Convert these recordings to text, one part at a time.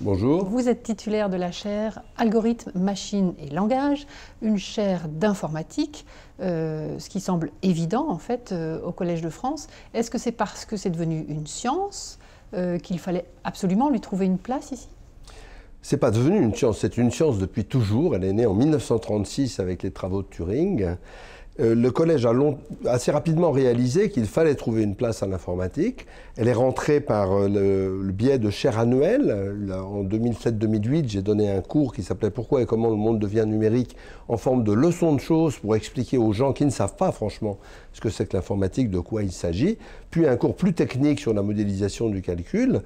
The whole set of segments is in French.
Bonjour. Vous êtes titulaire de la chaire Algorithmes, machines et langage, une chaire d'informatique, euh, ce qui semble évident en fait euh, au Collège de France. Est-ce que c'est parce que c'est devenu une science euh, qu'il fallait absolument lui trouver une place ici c'est pas devenu une science, c'est une science depuis toujours. Elle est née en 1936 avec les travaux de Turing. Euh, le collège a assez rapidement réalisé qu'il fallait trouver une place à l'informatique. Elle est rentrée par euh, le, biais de chaires annuelle. en 2007-2008, j'ai donné un cours qui s'appelait Pourquoi et comment le monde devient numérique en forme de leçon de choses pour expliquer aux gens qui ne savent pas franchement ce que c'est que l'informatique, de quoi il s'agit. Puis un cours plus technique sur la modélisation du calcul.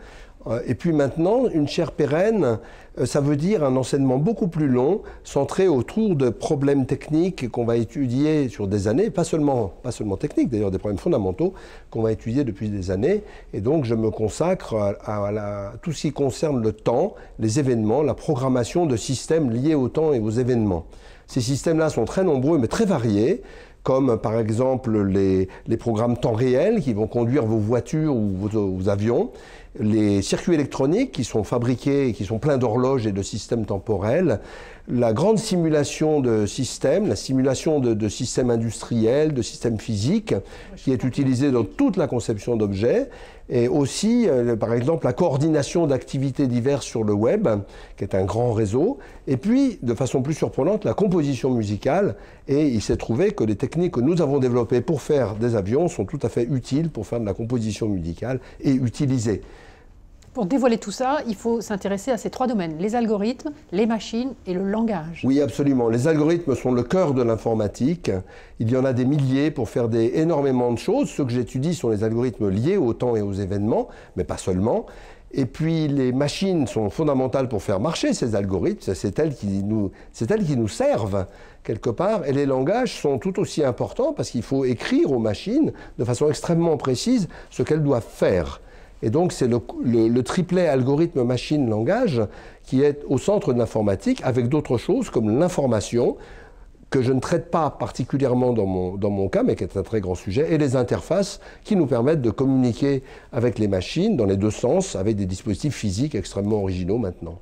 Euh, et puis maintenant, une chaire pérenne, euh, ça veut dire un enseignement beaucoup plus long, centré autour de problèmes techniques qu'on va étudier sur des années, pas seulement, pas seulement techniques, d'ailleurs des problèmes fondamentaux qu'on va étudier depuis des années. Et donc je me consacre à, tout ce qui concerne le temps, les événements, la programmation de systèmes liés au temps et aux événements. Ces systèmes-là sont très nombreux, mais très variés comme par exemple les, programmes temps réel qui vont conduire vos voitures ou vos avions les circuits électroniques qui sont fabriqués et qui sont pleins d'horloges et de systèmes temporels, la grande simulation de systèmes, la simulation de, systèmes industriels, de systèmes physiques, qui est utilisée dans toute la conception d'objets, et aussi, euh, par exemple, la coordination d'activités diverses sur le web, qui est un grand réseau, et puis, de façon plus surprenante, la composition musicale, et il s'est trouvé que les techniques que nous avons développées pour faire des avions sont tout à fait utiles pour faire de la composition musicale et utilisées. Pour dévoiler tout ça, il faut s'intéresser à ces trois domaines, les algorithmes, les machines et le langage. Oui, absolument. Les algorithmes sont le cœur de l'informatique. Il y en a des milliers pour faire des, énormément de choses. Ceux que j'étudie sont les algorithmes liés au temps et aux événements, mais pas seulement. Et puis les machines sont fondamentales pour faire marcher ces algorithmes, c'est elles qui nous servent quelque part, et les langages sont tout aussi importants parce qu'il faut écrire aux machines de façon extrêmement précise ce qu'elles doivent faire. Et donc, c'est le, triplet algorithme machine-langage qui est au centre de l'informatique, avec d'autres choses comme l'information, que je ne traite pas particulièrement dans mon, dans mon cas, mais qui est un très grand sujet, et les interfaces qui nous permettent de communiquer avec les machines dans les deux sens, avec des dispositifs physiques extrêmement originaux maintenant.